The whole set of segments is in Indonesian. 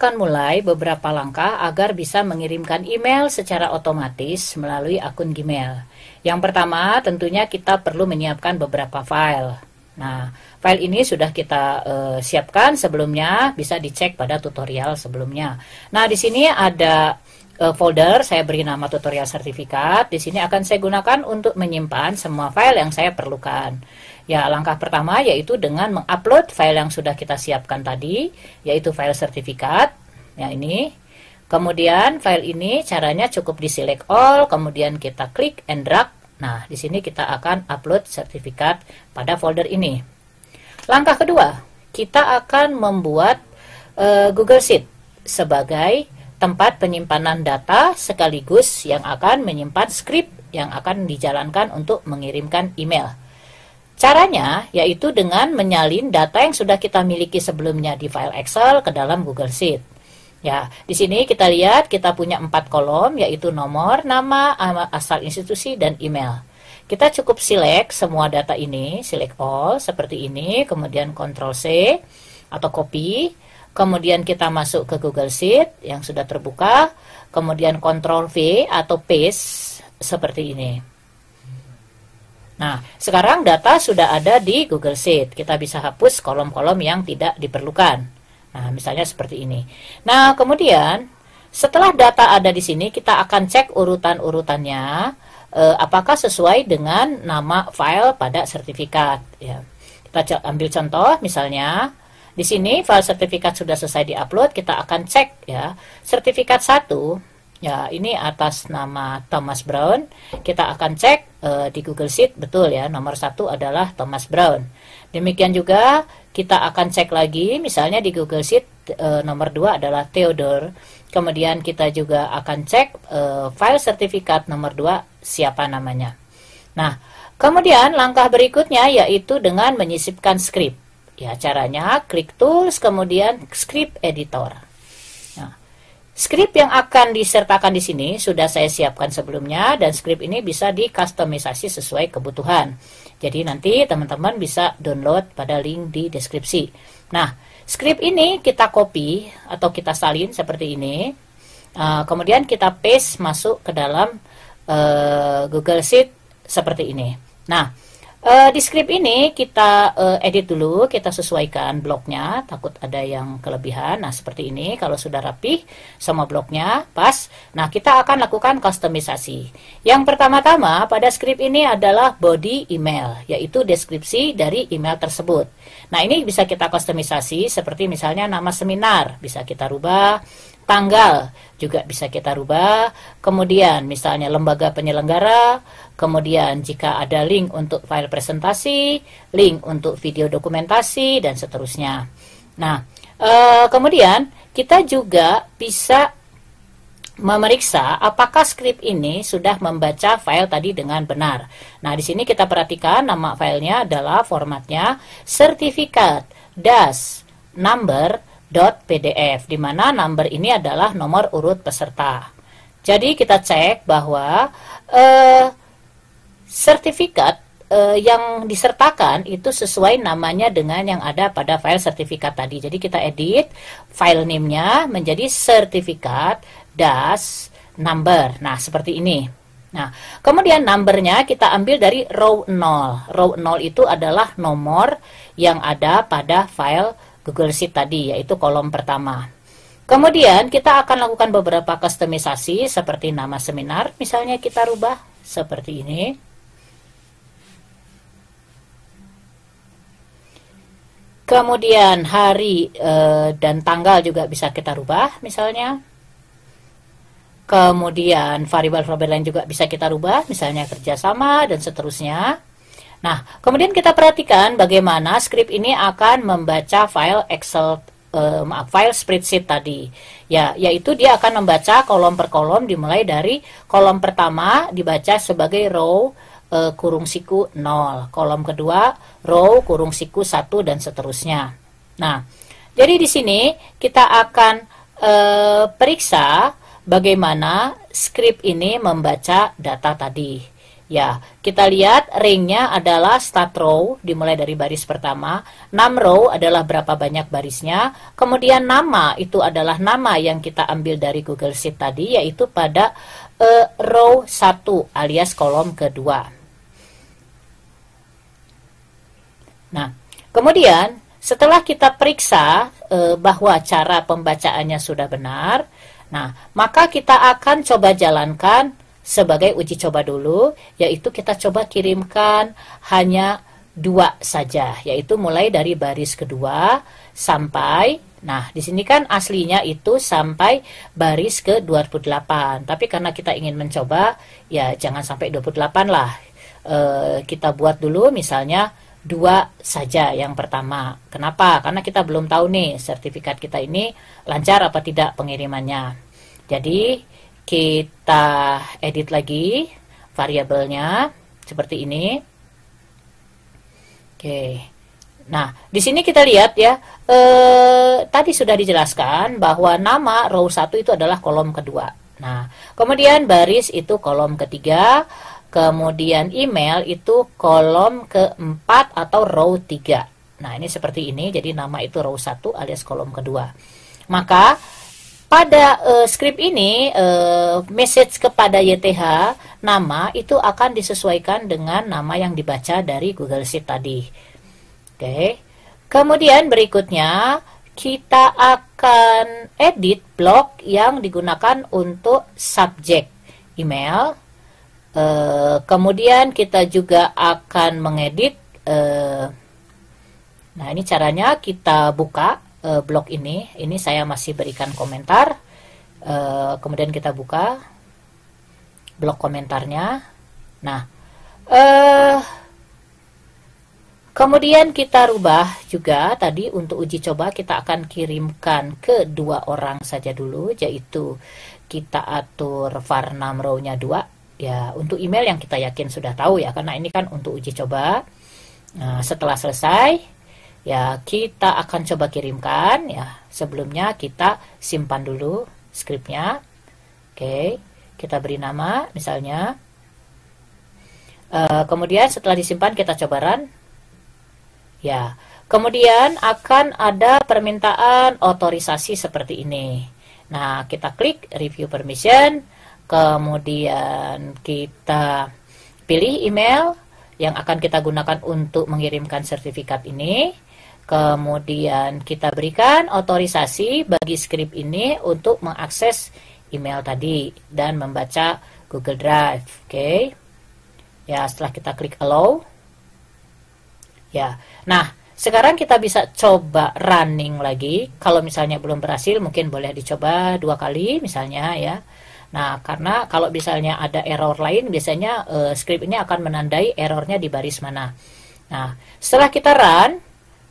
akan mulai beberapa langkah agar bisa mengirimkan email secara otomatis melalui akun Gmail. Yang pertama, tentunya kita perlu menyiapkan beberapa file. Nah, file ini sudah kita uh, siapkan sebelumnya, bisa dicek pada tutorial sebelumnya. Nah, di sini ada Eh, folder saya beri nama tutorial sertifikat. Di sini akan saya gunakan untuk menyimpan semua file yang saya perlukan. Ya, langkah pertama yaitu dengan mengupload file yang sudah kita siapkan tadi, yaitu file sertifikat. Ya, ini. Kemudian file ini caranya cukup di select all, kemudian kita klik and drag. Nah, di sini kita akan upload sertifikat pada folder ini. Langkah kedua, kita akan membuat uh, Google Sheet sebagai tempat penyimpanan data sekaligus yang akan menyimpan skrip yang akan dijalankan untuk mengirimkan email. Caranya yaitu dengan menyalin data yang sudah kita miliki sebelumnya di file Excel ke dalam Google Sheet. Ya, di sini kita lihat kita punya empat kolom yaitu nomor, nama, asal institusi, dan email. Kita cukup select semua data ini, select all seperti ini, kemudian Ctrl C atau copy kemudian kita masuk ke Google Sheet yang sudah terbuka, kemudian Control V atau paste seperti ini. Nah, sekarang data sudah ada di Google Sheet. Kita bisa hapus kolom-kolom yang tidak diperlukan. Nah, misalnya seperti ini. Nah, kemudian setelah data ada di sini, kita akan cek urutan-urutannya eh, apakah sesuai dengan nama file pada sertifikat. Ya. Kita ambil contoh, misalnya di sini file sertifikat sudah selesai diupload, kita akan cek ya. Sertifikat satu ya ini atas nama Thomas Brown. Kita akan cek e, di Google Sheet betul ya, nomor satu adalah Thomas Brown. Demikian juga kita akan cek lagi misalnya di Google Sheet e, nomor dua adalah Theodore. Kemudian kita juga akan cek e, file sertifikat nomor dua siapa namanya. Nah, Kemudian langkah berikutnya yaitu dengan menyisipkan script Ya, caranya klik tools kemudian script editor. Nah, script yang akan disertakan di sini sudah saya siapkan sebelumnya dan script ini bisa dikustomisasi sesuai kebutuhan. Jadi nanti teman-teman bisa download pada link di deskripsi. Nah, script ini kita copy atau kita salin seperti ini. Uh, kemudian kita paste masuk ke dalam uh, Google Sheet seperti ini. Nah, Uh, di script ini kita uh, edit dulu, kita sesuaikan bloknya, takut ada yang kelebihan. Nah, seperti ini kalau sudah rapi sama bloknya, pas. Nah, kita akan lakukan customisasi. Yang pertama-tama pada script ini adalah body email, yaitu deskripsi dari email tersebut. Nah, ini bisa kita customisasi seperti misalnya nama seminar, bisa kita rubah tanggal juga bisa kita rubah. Kemudian misalnya lembaga penyelenggara, kemudian jika ada link untuk file presentasi, link untuk video dokumentasi dan seterusnya. Nah, eh, kemudian kita juga bisa memeriksa apakah skrip ini sudah membaca file tadi dengan benar. Nah, di sini kita perhatikan nama filenya adalah formatnya sertifikat das number .pdf di mana number ini adalah nomor urut peserta. Jadi kita cek bahwa eh, sertifikat eh, yang disertakan itu sesuai namanya dengan yang ada pada file sertifikat tadi. Jadi kita edit file name-nya menjadi sertifikat das number. Nah, seperti ini. Nah, kemudian numbernya kita ambil dari row 0. Row 0 itu adalah nomor yang ada pada file Google Sheet tadi, yaitu kolom pertama. Kemudian kita akan lakukan beberapa customisasi seperti nama seminar, misalnya kita rubah seperti ini. Kemudian hari e, dan tanggal juga bisa kita rubah misalnya. Kemudian variabel-variabel lain juga bisa kita rubah misalnya kerjasama dan seterusnya. Nah, kemudian kita perhatikan bagaimana script ini akan membaca file Excel eh, file spreadsheet tadi. Ya, yaitu dia akan membaca kolom per kolom dimulai dari kolom pertama dibaca sebagai row uh, kurung siku 0, kolom kedua row kurung siku 1 dan seterusnya. Nah, jadi di sini kita akan uh, periksa bagaimana script ini membaca data tadi. Ya, kita lihat ringnya adalah start row dimulai dari baris pertama. 6 row adalah berapa banyak barisnya. Kemudian nama itu adalah nama yang kita ambil dari Google Sheet tadi yaitu pada uh, row 1 alias kolom kedua. Nah, kemudian setelah kita periksa e, bahwa cara pembacaannya sudah benar, nah, maka kita akan coba jalankan sebagai uji coba dulu, yaitu kita coba kirimkan hanya dua saja, yaitu mulai dari baris kedua sampai Nah, di sini kan aslinya itu sampai baris ke 28. Tapi karena kita ingin mencoba, ya jangan sampai 28 lah. E, kita buat dulu misalnya dua saja yang pertama. Kenapa? Karena kita belum tahu nih sertifikat kita ini lancar apa tidak pengirimannya. Jadi kita edit lagi variabelnya seperti ini. Oke. Nah, di sini kita lihat ya, eh, tadi sudah dijelaskan bahwa nama row 1 itu adalah kolom kedua. Nah, kemudian baris itu kolom ketiga, kemudian email itu kolom keempat atau row 3. Nah, ini seperti ini, jadi nama itu row 1 alias kolom kedua. Maka pada uh, skrip ini, uh, message kepada YTH nama itu akan disesuaikan dengan nama yang dibaca dari Google Sheet tadi. Oke. Okay. Kemudian berikutnya kita akan edit blog yang digunakan untuk subjek email. Uh, kemudian kita juga akan mengedit. Uh, nah ini caranya kita buka uh, blog ini. Ini saya masih berikan komentar. Uh, kemudian kita buka blog komentarnya. Nah, uh, kemudian kita rubah juga tadi untuk uji coba kita akan kirimkan ke dua orang saja dulu, yaitu kita atur varnam row dua. Ya, untuk email yang kita yakin sudah tahu ya, karena ini kan untuk uji coba. Nah, setelah selesai, ya kita akan coba kirimkan ya sebelumnya kita simpan dulu scriptnya oke kita beri nama misalnya e, kemudian setelah disimpan kita coba run ya kemudian akan ada permintaan otorisasi seperti ini nah kita klik review permission kemudian kita pilih email yang akan kita gunakan untuk mengirimkan sertifikat ini Kemudian kita berikan otorisasi bagi script ini untuk mengakses email tadi dan membaca Google Drive. Oke. Okay. Ya, setelah kita klik allow. Ya. Nah, sekarang kita bisa coba running lagi. Kalau misalnya belum berhasil, mungkin boleh dicoba dua kali misalnya ya. Nah, karena kalau misalnya ada error lain, biasanya uh, script ini akan menandai errornya di baris mana. Nah, setelah kita run,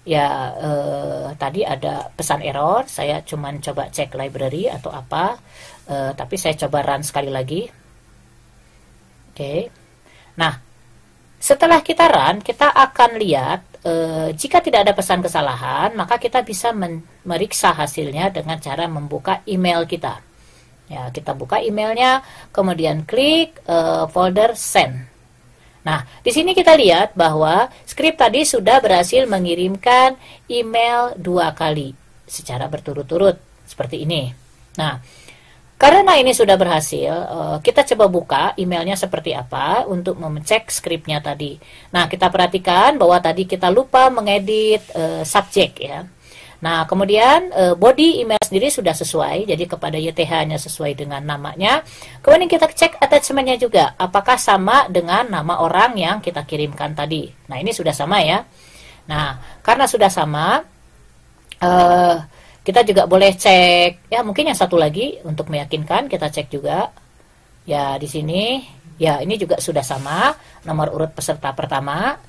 ya eh, tadi ada pesan error saya cuman coba cek library atau apa eh, tapi saya coba run sekali lagi oke okay. nah setelah kita run kita akan lihat eh, jika tidak ada pesan kesalahan maka kita bisa meriksa hasilnya dengan cara membuka email kita ya kita buka emailnya kemudian klik eh, folder send Nah, di sini kita lihat bahwa script tadi sudah berhasil mengirimkan email dua kali secara berturut-turut seperti ini. Nah, karena ini sudah berhasil, eh, kita coba buka emailnya seperti apa untuk memecek scriptnya tadi. Nah, kita perhatikan bahwa tadi kita lupa mengedit eh, subjek ya. Nah, kemudian e, body email sendiri sudah sesuai, jadi kepada YTH-nya sesuai dengan namanya. Kemudian kita cek attachmentnya juga, apakah sama dengan nama orang yang kita kirimkan tadi. Nah, ini sudah sama ya. Nah, karena sudah sama, e, kita juga boleh cek, ya mungkin yang satu lagi untuk meyakinkan kita cek juga. Ya, di sini, ya ini juga sudah sama, nomor urut peserta pertama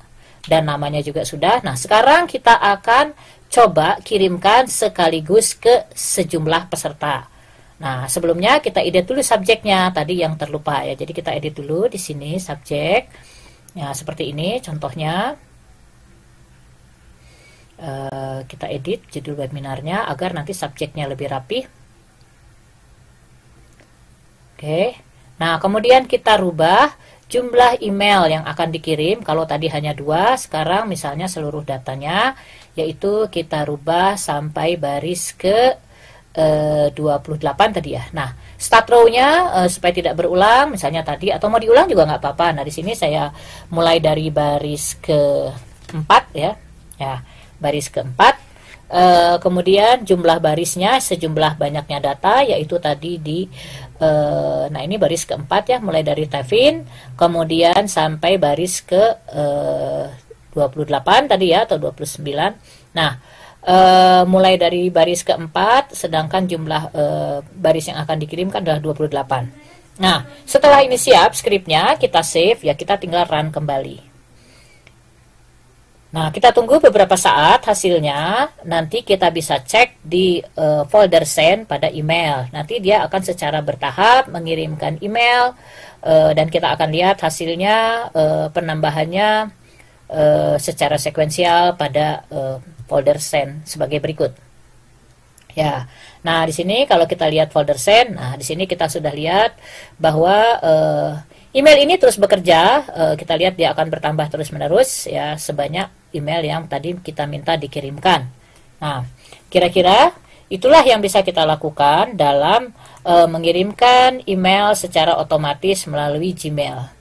dan namanya juga sudah. Nah, sekarang kita akan coba kirimkan sekaligus ke sejumlah peserta. Nah, sebelumnya kita edit dulu subjeknya tadi yang terlupa ya. Jadi kita edit dulu di sini subjek. Ya, seperti ini contohnya. Uh, kita edit judul webinarnya agar nanti subjeknya lebih rapi. Oke. Nah, kemudian kita rubah jumlah email yang akan dikirim kalau tadi hanya dua sekarang misalnya seluruh datanya yaitu kita rubah sampai baris ke e, eh, 28 tadi ya nah start row-nya e, supaya tidak berulang misalnya tadi atau mau diulang juga nggak apa-apa nah di sini saya mulai dari baris ke 4 ya ya baris keempat e, kemudian jumlah barisnya sejumlah banyaknya data yaitu tadi di e, nah ini baris keempat ya mulai dari Tevin kemudian sampai baris ke e, eh, 28 tadi ya atau 29. Nah mulai dari baris keempat sedangkan jumlah baris yang akan dikirimkan adalah 28. Nah setelah ini siap skripnya kita save ya kita tinggal run kembali. Nah, kita tunggu beberapa saat hasilnya. Nanti kita bisa cek di uh, folder send pada email. Nanti dia akan secara bertahap mengirimkan email uh, dan kita akan lihat hasilnya uh, penambahannya uh, secara sekuensial pada uh, folder send sebagai berikut. Ya, nah di sini kalau kita lihat folder send, nah di sini kita sudah lihat bahwa uh, email ini terus bekerja. Uh, kita lihat dia akan bertambah terus menerus ya sebanyak email yang tadi kita minta dikirimkan. Nah, kira-kira itulah yang bisa kita lakukan dalam uh, mengirimkan email secara otomatis melalui Gmail.